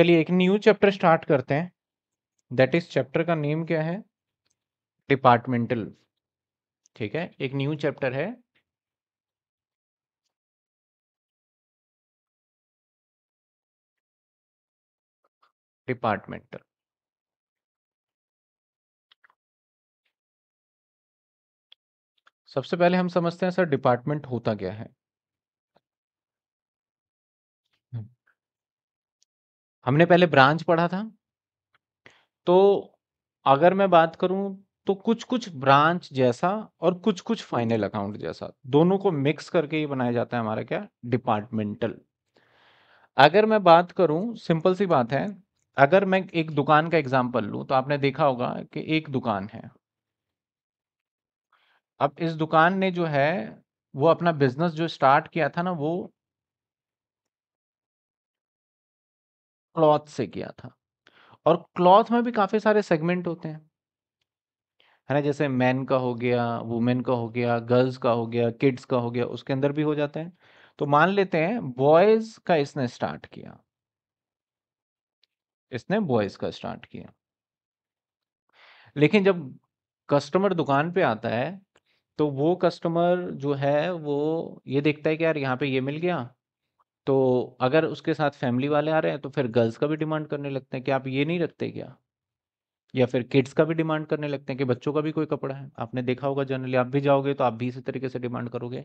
चलिए एक new chapter start करते हैं दैट इज चैप्टर का नेम क्या है डिपार्टमेंटल ठीक है एक न्यू चैप्टर है डिपार्टमेंटल सबसे पहले हम समझते हैं सर डिपार्टमेंट होता क्या है हमने पहले ब्रांच पढ़ा था तो अगर मैं बात करूं तो कुछ कुछ ब्रांच जैसा और कुछ कुछ फाइनल अकाउंट जैसा दोनों को मिक्स करके ही बनाया जाता है हमारा क्या डिपार्टमेंटल अगर मैं बात करूं सिंपल सी बात है अगर मैं एक दुकान का एग्जाम्पल लूं तो आपने देखा होगा कि एक दुकान है अब इस दुकान ने जो है वो अपना बिजनेस जो स्टार्ट किया था ना वो क्लॉथ से किया था और क्लॉथ में भी काफ़ी सारे सेगमेंट होते हैं है ना जैसे मैन का हो गया वुमेन का हो गया गर्ल्स का हो गया किड्स का हो गया उसके अंदर भी हो जाते हैं तो मान लेते हैं बॉयज का इसने स्टार्ट किया इसने बॉयज का स्टार्ट किया लेकिन जब कस्टमर दुकान पे आता है तो वो कस्टमर जो है वो ये देखता है कि यार यहाँ पे ये मिल गया तो अगर उसके साथ फैमिली वाले आ रहे हैं तो फिर गर्ल्स का भी डिमांड करने लगते हैं कि आप ये नहीं रखते क्या या फिर किड्स का भी डिमांड करने लगते हैं कि बच्चों का भी कोई कपड़ा है आपने देखा होगा जनरली आप भी जाओगे तो आप भी इसी तरीके से डिमांड करोगे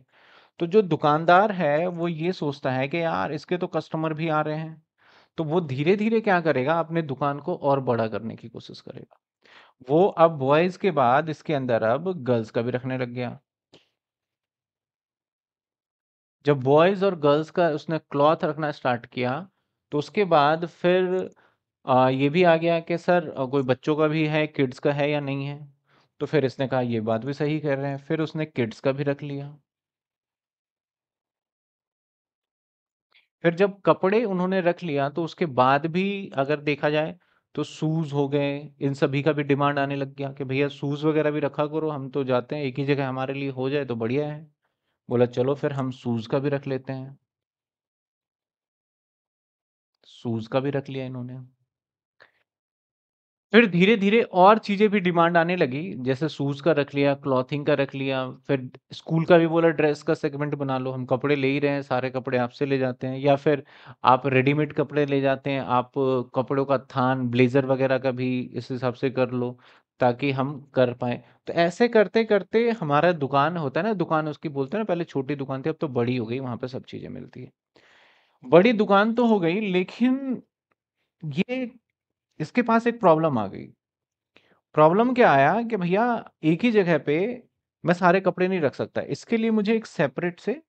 तो जो दुकानदार है वो ये सोचता है कि यार इसके तो कस्टमर भी आ रहे हैं तो वो धीरे धीरे क्या करेगा अपने दुकान को और बड़ा करने की कोशिश करेगा वो अब बॉयज के बाद इसके अंदर अब गर्ल्स का भी रखने लग गया जब बॉयज़ और गर्ल्स का उसने क्लॉथ रखना स्टार्ट किया तो उसके बाद फिर ये भी आ गया कि सर कोई बच्चों का भी है किड्स का है या नहीं है तो फिर इसने कहा ये बात भी सही कह रहे हैं फिर उसने किड्स का भी रख लिया फिर जब कपड़े उन्होंने रख लिया तो उसके बाद भी अगर देखा जाए तो शूज हो गए इन सभी का भी डिमांड आने लग गया कि भैया शूज वगैरह भी रखा करो हम तो जाते हैं एक ही जगह हमारे लिए हो जाए तो बढ़िया है बोला चलो फिर हम सूज का भी रख लेते हैं सूज का भी रख लिया इन्होंने फिर धीरे धीरे और चीजें भी डिमांड आने लगी जैसे सूज का रख लिया क्लॉथिंग का रख लिया फिर स्कूल का भी बोला ड्रेस का सेगमेंट बना लो हम कपड़े ले ही रहे हैं सारे कपड़े आपसे ले जाते हैं या फिर आप रेडीमेड कपड़े ले जाते हैं आप कपड़ों का थान ब्लेजर वगैरह का भी इस हिसाब से कर लो ताकि हम कर पाए तो ऐसे करते करते हमारा दुकान होता है ना दुकान उसकी बोलते हैं ना पहले छोटी दुकान थी अब तो बड़ी हो गई वहां पर सब चीजें मिलती है बड़ी दुकान तो हो गई लेकिन ये इसके पास एक प्रॉब्लम आ गई प्रॉब्लम क्या आया कि भैया एक ही जगह पे मैं सारे कपड़े नहीं रख सकता इसके लिए मुझे एक सेपरेट से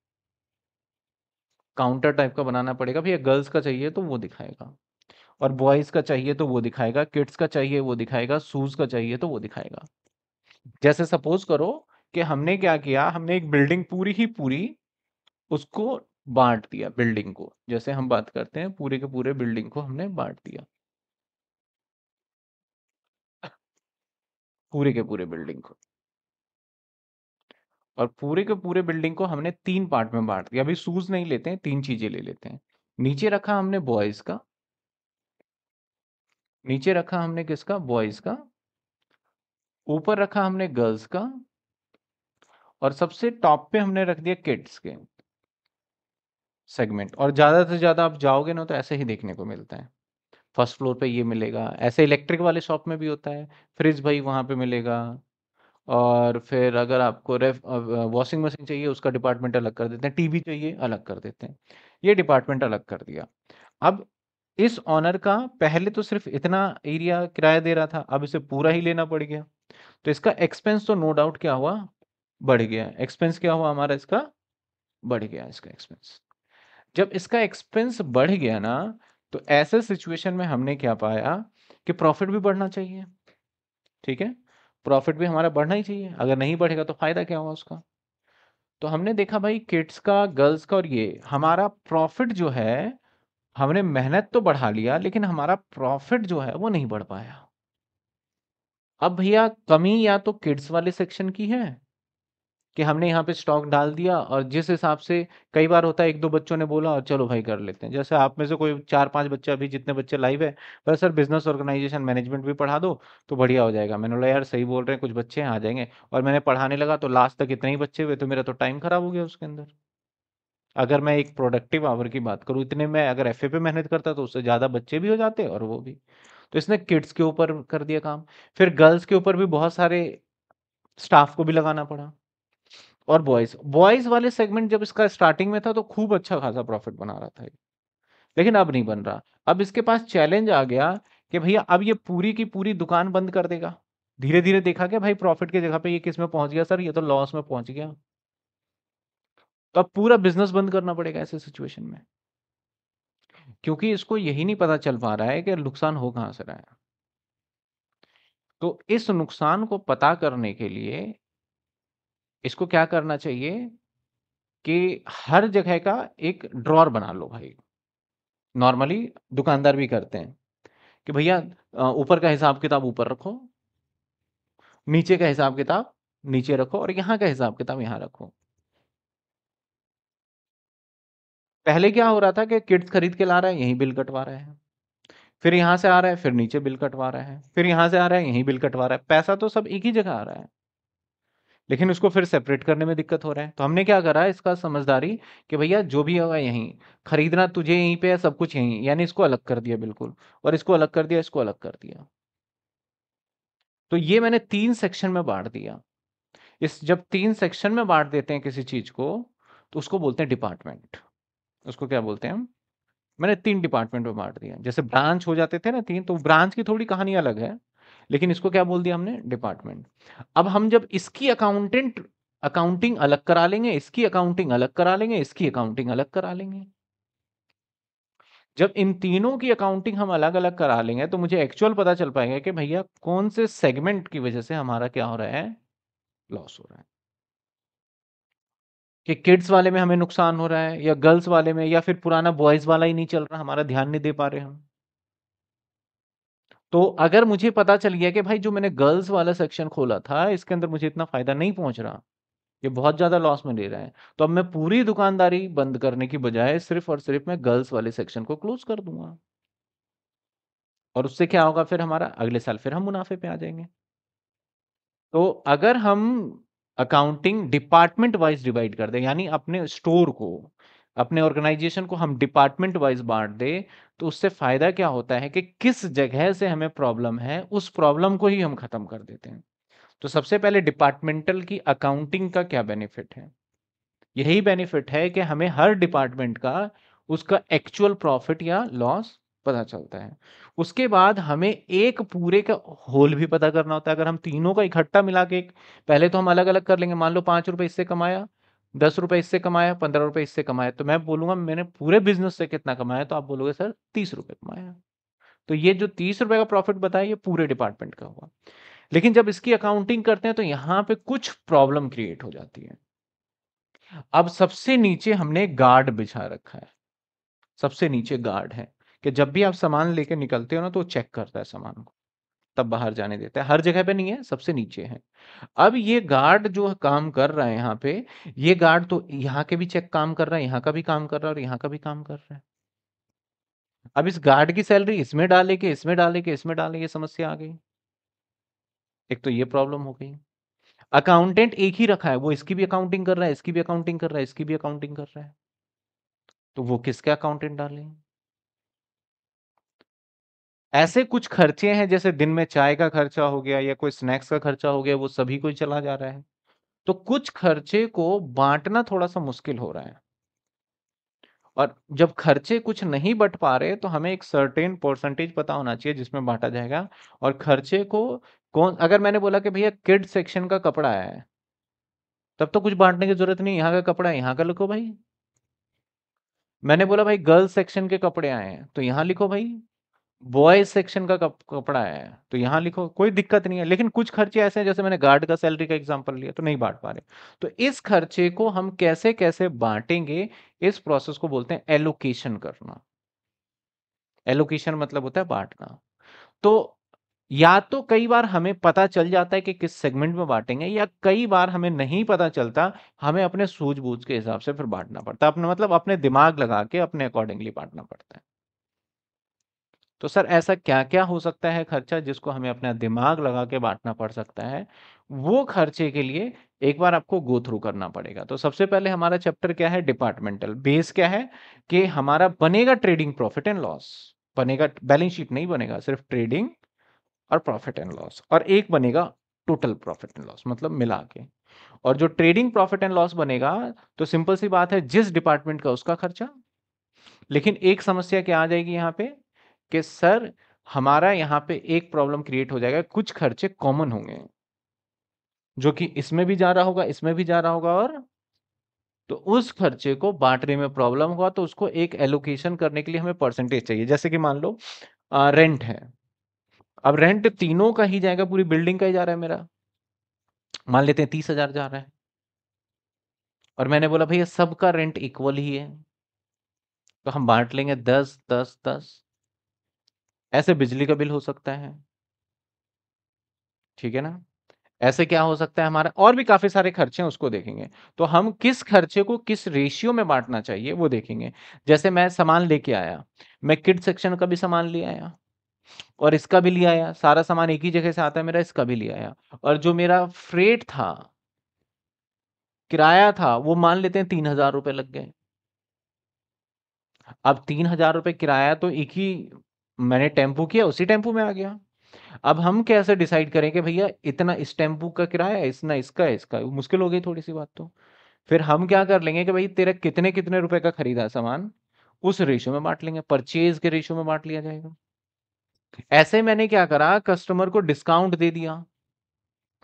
काउंटर टाइप का बनाना पड़ेगा भैया गर्ल्स का चाहिए तो वो दिखाएगा और बॉयज का चाहिए तो वो दिखाएगा किड्स का चाहिए वो दिखाएगा शूज का चाहिए तो वो दिखाएगा जैसे सपोज करो कि हमने क्या किया हमने एक बिल्डिंग पूरी ही पूरी उसको बांट दिया बिल्डिंग को जैसे हम बात करते हैं पूरे के पूरे बिल्डिंग को हमने बांट दिया पूरे के पूरे बिल्डिंग को और पूरे के पूरे बिल्डिंग को हमने तीन पार्ट में बांट दिया अभी शूज नहीं लेते हैं तीन चीजें ले लेते हैं नीचे रखा हमने बॉयज का नीचे रखा हमने किसका बॉयज का ऊपर रखा हमने गर्ल्स का और सबसे टॉप पे हमने रख दिया किड्स के सेगमेंट और ज़्यादा से ज़्यादा आप जाओगे ना तो ऐसे ही देखने को मिलता है फर्स्ट फ्लोर पे ये मिलेगा ऐसे इलेक्ट्रिक वाले शॉप में भी होता है फ्रिज भाई वहां पे मिलेगा और फिर अगर आपको रेफ वॉशिंग मशीन चाहिए उसका डिपार्टमेंट अलग कर देते हैं टीवी चाहिए अलग कर देते हैं ये डिपार्टमेंट अलग कर दिया अब इस ऑनर का पहले तो सिर्फ इतना एरिया किराया दे रहा था अब इसे पूरा ही लेना पड़ गया तो इसका एक्सपेंस तो नो डाउट क्या हुआ बढ़ गया एक्सपेंस क्या हुआ हमारा इसका बढ़ गया इसका एक्सपेंस जब इसका एक्सपेंस बढ़ गया ना तो ऐसे सिचुएशन में हमने क्या पाया कि प्रॉफिट भी बढ़ना चाहिए ठीक है प्रॉफिट भी हमारा बढ़ना ही चाहिए अगर नहीं बढ़ेगा तो फायदा क्या हुआ उसका तो हमने देखा भाई किड्स का गर्ल्स का और ये हमारा प्रॉफिट जो है हमने मेहनत तो बढ़ा लिया लेकिन हमारा प्रॉफिट जो है वो नहीं बढ़ पाया अब भैया कमी या तो किड्स वाले सेक्शन की है कि हमने यहाँ पे स्टॉक डाल दिया और जिस हिसाब से कई बार होता है एक दो बच्चों ने बोला और चलो भाई कर लेते हैं जैसे आप में से कोई चार पांच बच्चे अभी जितने बच्चे लाइव है पर सर बिजनेस ऑर्गेनाइजेशन मैनेजमेंट भी पढ़ा दो तो बढ़िया हो जाएगा मैंने बोला यार सही बोल रहे हैं कुछ बच्चे आ जाएंगे और मैंने पढ़ाने लगा तो लास्ट तक इतने ही बच्चे हुए तो मेरा तो टाइम खराब हो गया उसके अंदर अगर मैं एक प्रोडक्टिव आवर की बात करूँ इतने में अगर एफ पे मेहनत करता तो उससे ज़्यादा बच्चे भी हो जाते और वो भी तो इसने किड्स के ऊपर कर दिया काम फिर गर्ल्स के ऊपर भी बहुत सारे स्टाफ को भी लगाना पड़ा और बॉयज बॉयज वाले सेगमेंट जब इसका स्टार्टिंग में था तो खूब अच्छा खासा प्रॉफिट बना रहा था लेकिन अब नहीं बन रहा अब इसके पास चैलेंज आ गया कि भैया अब ये पूरी की पूरी दुकान बंद कर देगा धीरे धीरे देखा गया भाई प्रॉफिट की जगह पे ये किस में पहुंच गया सर ये तो लॉस में पहुंच गया तो अब पूरा बिजनेस बंद करना पड़ेगा ऐसे सिचुएशन में क्योंकि इसको यही नहीं पता चल पा रहा है कि नुकसान हो कहां से रहा है तो इस नुकसान को पता करने के लिए इसको क्या करना चाहिए कि हर जगह का एक ड्रॉर बना लो भाई नॉर्मली दुकानदार भी करते हैं कि भैया ऊपर का हिसाब किताब ऊपर रखो नीचे का हिसाब किताब नीचे रखो और यहाँ का हिसाब किताब यहाँ रखो पहले क्या हो रहा था कि किड्स खरीद के ला रहा है यहीं बिल कटवा रहे हैं फिर यहाँ से आ रहा है फिर नीचे बिल कटवा रहा है फिर यहाँ से आ रहा है यहीं बिल कटवा रहा है पैसा तो सब एक ही जगह आ रहा है लेकिन उसको फिर सेपरेट करने में दिक्कत हो रहा है तो हमने क्या करा इसका समझदारी कि भैया जो भी होगा यहीं खरीदना तुझे यहीं पे है सब कुछ यहीं यानी इसको अलग कर दिया बिल्कुल और इसको अलग कर दिया इसको अलग कर दिया तो ये मैंने तीन सेक्शन में बांट दिया इस जब तीन सेक्शन में बांट देते हैं किसी चीज को तो उसको बोलते हैं डिपार्टमेंट उसको क्या बोलते हैं हम मैंने तीन डिपार्टमेंट में बांट दिया जैसे ब्रांच हो जाते थे ना तीन तो ब्रांच की थोड़ी कहानी अलग है लेकिन इसको क्या बोल दिया हमने डिपार्टमेंट अब हम जब इसकी अकाउंटेंट अकाउंटिंग अलग करा लेंगे इसकी अकाउंटिंग अलग करा लेंगे इसकी अकाउंटिंग अलग करा लेंगे जब इन तीनों की अकाउंटिंग हम अलग अलग करा लेंगे तो मुझे एक्चुअल पता चल पाएगा कि भैया कौन से सेगमेंट की वजह से हमारा क्या हो रहा है लॉस हो रहा है कि किड्स वाले में हमें नुकसान हो रहा है या गर्ल्स वाले में या फिर पुराना बॉयज वाला ही नहीं चल रहा हमारा ध्यान नहीं दे पा रहे हम तो अगर मुझे पता चल गया कि भाई जो मैंने गर्ल्स वाला सेक्शन खोला था इसके अंदर मुझे इतना फायदा नहीं पहुंच रहा ये बहुत ज्यादा लॉस में ले रहा है तो अब मैं पूरी दुकानदारी बंद करने की बजाय सिर्फ और सिर्फ मैं गर्ल्स वाले सेक्शन को क्लोज कर दूंगा और उससे क्या होगा फिर हमारा अगले साल फिर हम मुनाफे पे आ जाएंगे तो अगर हम अकाउंटिंग डिपार्टमेंट वाइज डिवाइड कर दे यानी अपने स्टोर को अपने ऑर्गेनाइजेशन को हम डिपार्टमेंट वाइज बांट दे तो उससे फ़ायदा क्या होता है कि किस जगह से हमें प्रॉब्लम है उस प्रॉब्लम को ही हम ख़त्म कर देते हैं तो सबसे पहले डिपार्टमेंटल की अकाउंटिंग का क्या बेनिफिट है यही बेनिफिट है कि हमें हर डिपार्टमेंट का उसका एक्चुअल प्रॉफिट या लॉस पता चलता है उसके बाद हमें एक पूरे का होल भी पता करना होता है अगर हम तीनों का इकट्ठा मिला के पहले तो हम अलग अलग कर लेंगे मान लो पाँच रुपये इससे कमाया दस रुपये इससे कमाया पंद्रह रुपये इससे कमाया तो मैं बोलूँगा मैंने पूरे बिजनेस से कितना कमाया तो आप बोलोगे सर तीस रुपये कमाया तो ये जो तीस रुपये का प्रॉफिट बताया ये पूरे डिपार्टमेंट का हुआ लेकिन जब इसकी अकाउंटिंग करते हैं तो यहाँ पे कुछ प्रॉब्लम क्रिएट हो जाती है अब सबसे नीचे हमने गार्ड बिछा रखा है सबसे नीचे गार्ड है कि जब भी आप सामान लेके निकलते हो ना तो चेक करता है सामान को तब बाहर जाने देता है हर जगह पे नहीं है सबसे नीचे है अब ये गार्ड जो काम कर रहा है यहाँ पे ये गार्ड तो यहाँ के भी चेक काम कर रहा है यहाँ का भी काम कर रहा है और यहाँ का भी काम कर रहा है अब इस गार्ड की सैलरी इसमें डाले के इसमें डाले के इसमें डाले ये समस्या आ गई एक तो ये प्रॉब्लम हो गई अकाउंटेंट एक ही रखा है वो इसकी भी अकाउंटिंग कर रहा है इसकी भी अकाउंटिंग कर रहा है इसकी भी अकाउंटिंग कर रहा है तो वो किसके अकाउंटेंट डालेंगे ऐसे कुछ खर्चे हैं जैसे दिन में चाय का खर्चा हो गया या कोई स्नैक्स का खर्चा हो गया वो सभी को चला जा रहा है। तो कुछ खर्चे को बांटना थोड़ा-सा मुश्किल हो रहा है। और जब खर्चे कुछ नहीं बट पा रहे तो हमें एक सर्टेन परसेंटेज पता होना चाहिए जिसमें बांटा जाएगा और खर्चे को कौन अगर मैंने बोला कि भैया किड सेक्शन का कपड़ा है तब तो कुछ बांटने की ज़रूरत नहीं यहाँ का कपड़ा है, यहाँ का लिखो भाई। मैंने बोला भाई गर्ल्स सेक्शन के कपड़े आए हैं, तो यहाँ लिखो भाई। बॉयज सेक्शन का कप, कपड़ा है तो यहाँ लिखो कोई दिक्कत नहीं है लेकिन कुछ खर्चे ऐसे हैं जैसे मैंने गार्ड का सैलरी का एग्जांपल लिया तो नहीं बांट पा रहे तो इस खर्चे को हम कैसे कैसे बांटेंगे इस प्रोसेस को बोलते हैं एलोकेशन करना एलोकेशन मतलब होता है बांटना तो या तो कई बार हमें पता चल जाता है कि किस सेगमेंट में बांटेंगे या कई बार हमें नहीं पता चलता हमें अपने सूझबूझ के हिसाब से फिर बांटना पड़ता है अपने मतलब अपने दिमाग लगा के अपने अकॉर्डिंगली बांटना पड़ता है तो सर ऐसा क्या क्या हो सकता है खर्चा जिसको हमें अपना दिमाग लगा के बांटना पड़ सकता है वो खर्चे के लिए एक बार आपको गो थ्रू करना पड़ेगा तो सबसे पहले हमारा चैप्टर क्या है डिपार्टमेंटल बेस क्या है कि हमारा बनेगा ट्रेडिंग प्रॉफिट एंड लॉस बनेगा बैलेंस शीट नहीं बनेगा सिर्फ ट्रेडिंग और प्रॉफिट एंड लॉस और एक बनेगा टोटल प्रॉफिट एंड लॉस मतलब मिला के और जो ट्रेडिंग प्रॉफिट एंड लॉस बनेगा तो सिंपल सी बात है जिस डिपार्टमेंट का उसका खर्चा लेकिन एक समस्या क्या आ जाएगी यहाँ पे कि सर हमारा यहाँ पे एक प्रॉब्लम क्रिएट हो जाएगा कुछ खर्चे कॉमन होंगे जो कि इसमें भी जा रहा होगा इसमें भी जा रहा होगा और तो उस खर्चे को बांटने में प्रॉब्लम हुआ तो उसको एक एलोकेशन करने के लिए हमें परसेंटेज चाहिए जैसे कि मान लो आ, रेंट है अब रेंट तीनों का ही जाएगा पूरी बिल्डिंग का ही जा रहा है मेरा मान लेते हैं तीस हजार जा रहा है और मैंने बोला भैया सबका रेंट इक्वल ही है तो हम बांट लेंगे दस दस दस ऐसे बिजली का बिल हो सकता है ठीक है ना ऐसे क्या हो सकता है हमारा और भी काफी सारे खर्चे हैं उसको देखेंगे तो हम किस खर्चे को किस रेशियो में बांटना चाहिए वो देखेंगे जैसे मैं सामान लेके आया मैं किड सेक्शन का भी सामान ले आया और इसका भी ले आया सारा सामान एक ही जगह से आता है मेरा इसका भी ले आया और जो मेरा फ्रेट था किराया था वो मान लेते हैं तीन हजार रुपए लग गए अब तीन हजार रुपए किराया तो एक ही मैंने टेम्पू किया उसी टेम्पू में आ गया अब हम कैसे डिसाइड करें कि भैया इतना इस टेम्पू का किराया है इतना इसका है इसका मुश्किल हो गई थोड़ी सी बात तो फिर हम क्या कर लेंगे कि भाई तेरा कितने कितने रुपए का खरीदा सामान उस रेशो में बांट लेंगे परचेज के रेशो में बांट लिया जाएगा ऐसे मैंने क्या करा कस्टमर को डिस्काउंट दे दिया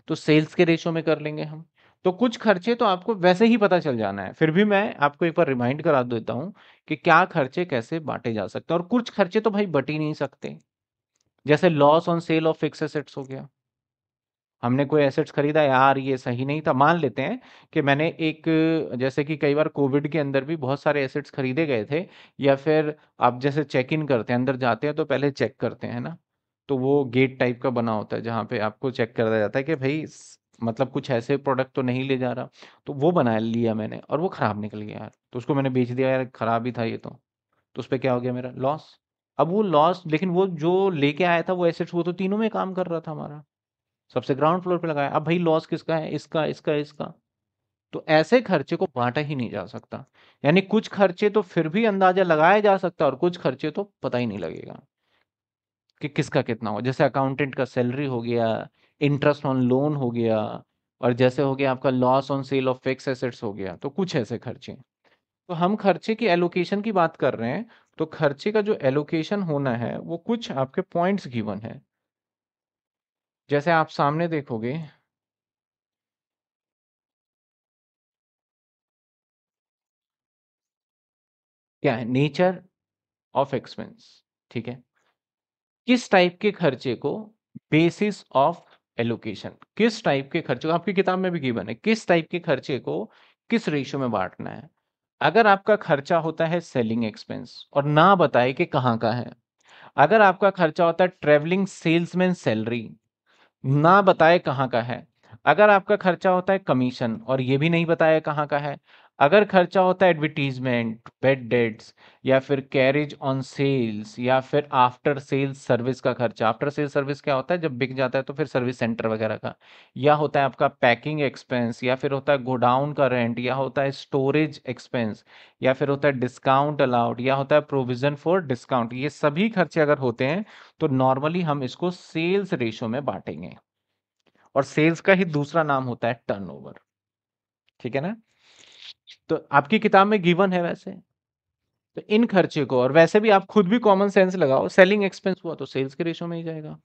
तो सेल्स के रेशो में कर लेंगे हम तो कुछ खर्चे तो आपको वैसे ही पता चल जाना है फिर भी मैं आपको एक बार रिमाइंड करा देता हूँ कि क्या खर्चे कैसे बांटे जा सकते हैं और कुछ खर्चे तो भाई बट ही नहीं सकते जैसे loss on sale of fix assets हो गया हमने कोई एसेट्स खरीदा यार ये सही नहीं था मान लेते हैं कि मैंने एक जैसे कि कई बार कोविड के अंदर भी बहुत सारे एसेट्स खरीदे गए थे या फिर आप जैसे चेक इन करते हैं अंदर जाते हैं तो पहले चेक करते हैं ना तो वो गेट टाइप का बना होता है जहाँ पे आपको चेक दिया जाता है कि भाई मतलब कुछ ऐसे प्रोडक्ट तो नहीं ले जा रहा तो वो बना लिया मैंने और वो ख़राब निकल गया यार तो उसको मैंने बेच दिया यार ख़राब ही था ये तो तो उस पर क्या हो गया मेरा लॉस अब वो लॉस लेकिन वो जो लेके आया था वो एसेट्स वो तो तीनों में काम कर रहा था हमारा सबसे ग्राउंड फ्लोर पे लगाया अब भाई लॉस किसका है इसका इसका इसका तो ऐसे खर्चे को बांटा ही नहीं जा सकता यानी कुछ खर्चे तो फिर भी अंदाजा लगाया जा सकता और कुछ खर्चे तो पता ही नहीं लगेगा कि किसका कितना हो जैसे अकाउंटेंट का सैलरी हो गया इंटरेस्ट ऑन लोन हो गया और जैसे हो गया आपका loss on sale of fix assets हो गया तो कुछ ऐसे खर्चे तो हम खर्चे की एलोकेशन की बात कर रहे हैं तो खर्चे का जो एलोकेशन होना है वो कुछ आपके पॉइंट्स गिवन है जैसे आप सामने देखोगे क्या है नेचर ऑफ एक्सपेंस ठीक है किस टाइप के खर्चे को बेसिस ऑफ एलोकेशन किस टाइप के खर्चे को आपकी किताब में भी गिवन है किस टाइप के खर्चे को किस रेशियो में बांटना है अगर आपका खर्चा होता है सेलिंग एक्सपेंस और ना बताए कि कहाँ का है अगर आपका खर्चा होता है ट्रेवलिंग सेल्समैन सैलरी ना बताए कहाँ का है अगर आपका खर्चा होता है कमीशन और ये भी नहीं बताया कहाँ का है अगर खर्चा होता है एडवर्टीजमेंट बेड डेट्स या फिर कैरेज ऑन सेल्स या फिर आफ्टर सेल्स सर्विस का खर्चा आफ्टर सेल्स सर्विस क्या होता है जब बिक जाता है तो फिर सर्विस सेंटर वगैरह का या होता है आपका पैकिंग एक्सपेंस या फिर होता है गोडाउन का रेंट या होता है स्टोरेज एक्सपेंस या फिर होता है डिस्काउंट अलाउड या होता है प्रोविजन फॉर डिस्काउंट ये सभी खर्चे अगर होते हैं तो नॉर्मली हम इसको सेल्स रेशो में बांटेंगे और सेल्स का ही दूसरा नाम होता है टर्नओवर ठीक है ना तो आपकी किताब में गिवन है वैसे तो इन खर्चे को और वैसे भी आप खुद भी कॉमन सेंस लगाओ सेलिंग एक्सपेंस हुआ तो सेल्स के रेशो में ही जाएगा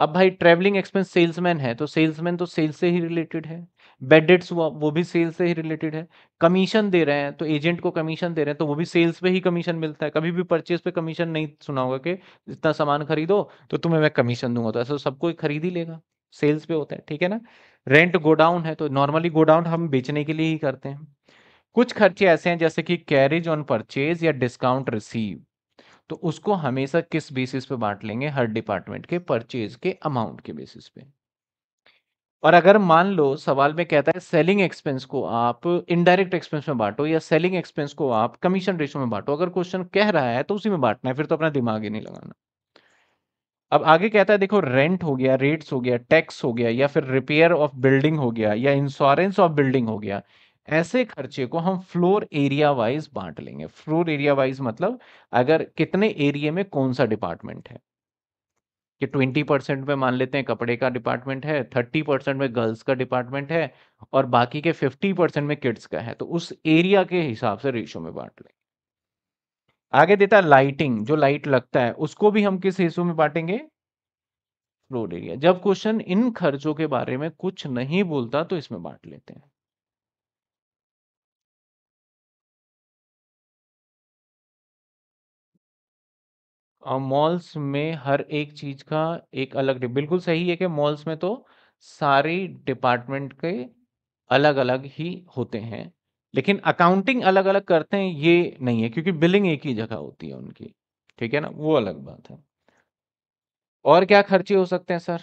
अब भाई ट्रेवलिंग एक्सपेंस सेल्समैन है तो सेल्समैन तो सेल्स से ही रिलेटेड है बेडेट्स हुआ वो भी सेल्स से ही रिलेटेड है कमीशन दे रहे हैं तो एजेंट को कमीशन दे रहे हैं तो वो भी सेल्स पे ही कमीशन मिलता है कभी भी परचेज पे कमीशन नहीं सुना होगा कि इतना सामान खरीदो तो तुम्हें मैं कमीशन दूंगा तो ऐसा सबको खरीद ही लेगा सेल्स पे होता है ठीक है ना रेंट गोडाउन है तो नॉर्मली गोडाउन हम बेचने के लिए ही करते हैं कुछ खर्चे ऐसे हैं जैसे कि कैरेज ऑन परचेज या डिस्काउंट रिसीव तो उसको हमेशा किस बेसिस पे बांट लेंगे हर डिपार्टमेंट के परचेज के अमाउंट के बेसिस पे और अगर मान लो सवाल में कहता है सेलिंग एक्सपेंस को आप इनडायरेक्ट एक्सपेंस में बांटो या सेलिंग एक्सपेंस को आप कमीशन रेशो में बांटो अगर क्वेश्चन कह रहा है तो उसी में बांटना है फिर तो अपना दिमाग ही नहीं लगाना अब आगे कहता है देखो रेंट हो गया रेट्स हो गया टैक्स हो गया या फिर रिपेयर ऑफ बिल्डिंग हो गया या इंश्योरेंस ऑफ बिल्डिंग हो गया ऐसे खर्चे को हम फ्लोर एरिया वाइज बांट लेंगे फ्लोर एरिया वाइज मतलब अगर कितने एरिया में कौन सा डिपार्टमेंट है कि ट्वेंटी परसेंट में मान लेते हैं कपड़े का डिपार्टमेंट है थर्टी परसेंट में गर्ल्स का डिपार्टमेंट है और बाकी के फिफ्टी परसेंट में किड्स का है तो उस एरिया के हिसाब से रेशो में बांट लेंगे आगे देता है लाइटिंग जो लाइट लगता है उसको भी हम किस हिस्सों में बांटेंगे फ्लोर एरिया जब क्वेश्चन इन खर्चों के बारे में कुछ नहीं बोलता तो इसमें बांट लेते हैं मॉल्स में हर एक चीज़ का एक अलग बिल्कुल सही है कि मॉल्स में तो सारे डिपार्टमेंट के अलग-अलग ही होते हैं। लेकिन अकाउंटिंग अलग-अलग करते हैं ये नहीं है क्योंकि बिलिंग एक ही जगह होती है उनकी। ठीक है ना? वो अलग बात है। और क्या खर्चे हो सकते हैं सर?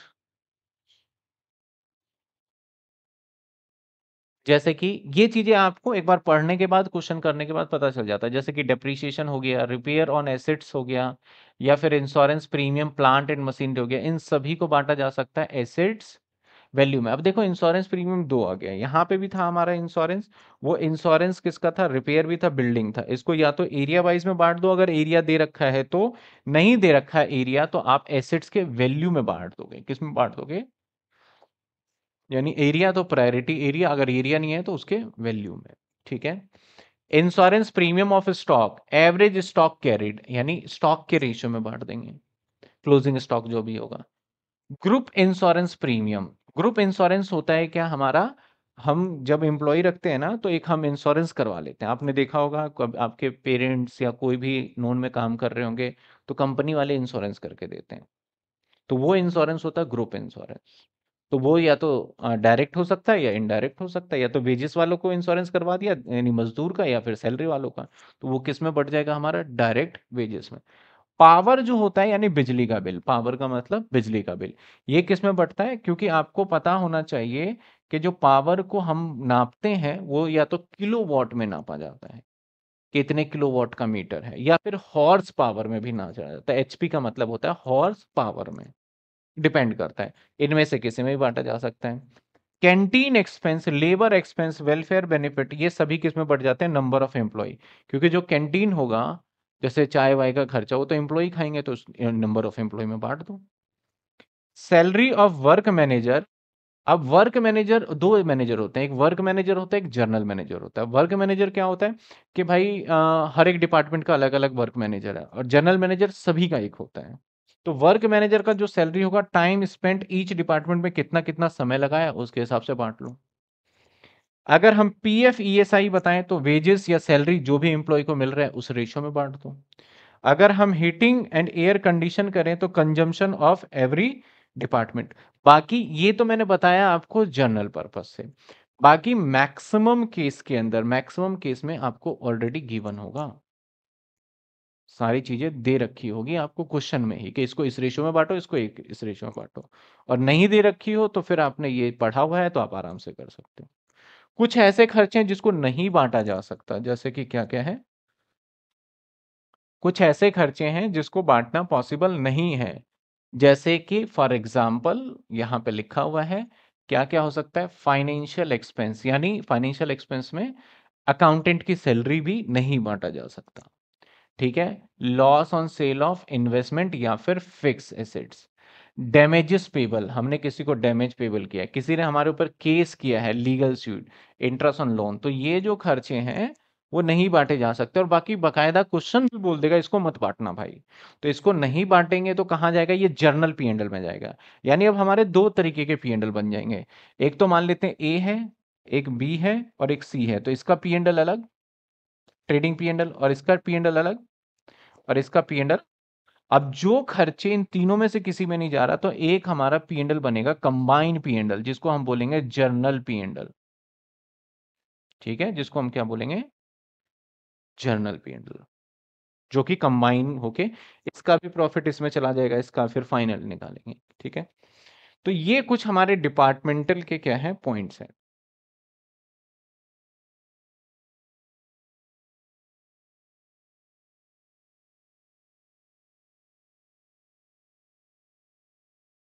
जैसे कि ये चीजें आपको एक बार पढ़ने के बाद क्वेश्चन करने के बाद पता चल जाता है जैसे कि डेप्रिसिएशन हो गया रिपेयर ऑन एसेट्स हो गया या फिर insurance premium plant and machinery हो गया इन सभी को बांटा जा सकता है एसेट्स वैल्यू में अब देखो इंश्योरेंस प्रीमियम दो आ गया यहाँ पे भी था हमारा इंश्योरेंस वो इंश्योरेंस किसका था रिपेयर भी था बिल्डिंग था इसको या तो एरिया वाइज में बांट दो अगर एरिया दे रखा है तो नहीं दे रखा है एरिया तो आप एसेट्स के वैल्यू में बांट दोगे किस में बांट दोगे यानी एरिया तो प्रायोरिटी एरिया अगर एरिया नहीं है तो उसके वैल्यू में ठीक है insurance premium of stock average stock carried यानी स्टॉक के रेशियो में बांट देंगे क्लोजिंग स्टॉक जो भी होगा group insurance premium group insurance होता है क्या हमारा हम जब एम्प्लॉय रखते हैं ना तो एक हम इंश्योरेंस करवा लेते हैं आपने देखा होगा आपके पेरेंट्स या कोई भी नोन में काम कर रहे होंगे तो कंपनी वाले इंश्योरेंस करके देते हैं तो वो इंश्योरेंस होता है ग्रुप इंश्योरेंस तो वो या तो डायरेक्ट हो सकता है या इनडायरेक्ट हो सकता है या तो वेजेस वालों को इंश्योरेंस करवा दिया यानी मजदूर का या फिर सैलरी वालों का तो वो किस में बढ़ जाएगा हमारा डायरेक्ट वेजेस में पावर जो होता है यानी बिजली का बिल पावर का मतलब बिजली का बिल ये किस में बढ़ता है क्योंकि आपको पता होना चाहिए कि जो पावर को हम नापते हैं वो या तो किलो वॉट में नापा जाता है कितने किलो वॉट का मीटर है या फिर हॉर्स पावर में भी नापा जाता है एचपी तो का मतलब होता है हॉर्स पावर में डिपेंड करता है इनमें से किसी में भी बांटा जा सकता है canteen expense labour expense welfare benefit ये सभी किस में बढ़ जाते हैं नंबर ऑफ एम्प्लॉय क्योंकि जो कैंटीन होगा जैसे चाय वाय का खर्चा वो तो एम्प्लॉय खाएंगे तो नंबर ऑफ एम्प्लॉय में बांट दो सैलरी ऑफ वर्क मैनेजर अब वर्क मैनेजर दो मैनेजर होते हैं एक वर्क मैनेजर होता है एक जर्नल मैनेजर होता है वर्क मैनेजर क्या होता है कि भाई आ, हर एक डिपार्टमेंट का अलग अलग वर्क मैनेजर है और जर्नल मैनेजर सभी का एक होता है तो वर्क मैनेजर का जो सैलरी होगा टाइम स्पेंड ईच डिपार्टमेंट में कितना कितना समय लगाया उसके हिसाब से बांट लो अगर हम P F E S I बताएं तो वेजेस या सैलरी जो भी एम्प्लॉय को मिल रहा है उस रेशियो में बांट दो अगर हम हीटिंग एंड एयर कंडीशन करें तो कंजम्पशन ऑफ एवरी डिपार्टमेंट बाकी ये तो मैंने बताया आपको जनरल पर्पज से बाकी मैक्सिमम केस के अंदर मैक्सिमम केस में आपको ऑलरेडी गिवन होगा सारी चीजें दे रखी होगी आपको क्वेश्चन में ही कि इसको इस रेशो में बांटो इसको एक इस रेशो में बांटो और नहीं दे रखी हो तो फिर आपने ये पढ़ा हुआ है तो आप आराम से कर सकते हो कुछ ऐसे खर्चे हैं जिसको नहीं बांटा जा सकता जैसे कि क्या क्या है कुछ ऐसे खर्चे हैं जिसको बांटना पॉसिबल नहीं है जैसे कि फॉर एग्जाम्पल यहाँ पे लिखा हुआ है क्या क्या हो सकता है फाइनेंशियल एक्सपेंस यानी फाइनेंशियल एक्सपेंस में अकाउंटेंट की सैलरी भी नहीं बांटा जा सकता ठीक है loss on sale of investment या फिर फिक्स एसेट्स डैमेजेस पेबल हमने किसी को डैमेज पेबल किया किसी ने हमारे ऊपर केस किया है legal suit interest on loan तो ये जो खर्चे हैं वो नहीं बांटे जा सकते और बाकी बकायदा क्वेश्चन भी बोल देगा इसको मत बांटना भाई तो इसको नहीं बांटेंगे तो कहाँ जाएगा ये जर्नल पी एंडल में जाएगा यानी अब हमारे दो तरीके के पी एंडल बन जाएंगे एक तो मान लेते हैं ए है एक बी है और एक सी है तो इसका पी एंडल अलग ट्रेडिंग पी एंडल और इसका पी एंडल अलग और इसका पी एंडल अब जो खर्चे इन तीनों में से किसी में नहीं जा रहा तो एक हमारा पी एंडल बनेगा कंबाइंड पी एंडल जिसको हम बोलेंगे जर्नल पी एंडल ठीक है जिसको हम क्या बोलेंगे जर्नल पी एंडल जो कि कंबाइन होके इसका भी प्रॉफिट इसमें चला जाएगा इसका फिर फाइनल निकालेंगे ठीक है तो ये कुछ हमारे डिपार्टमेंटल के क्या है पॉइंट्स हैं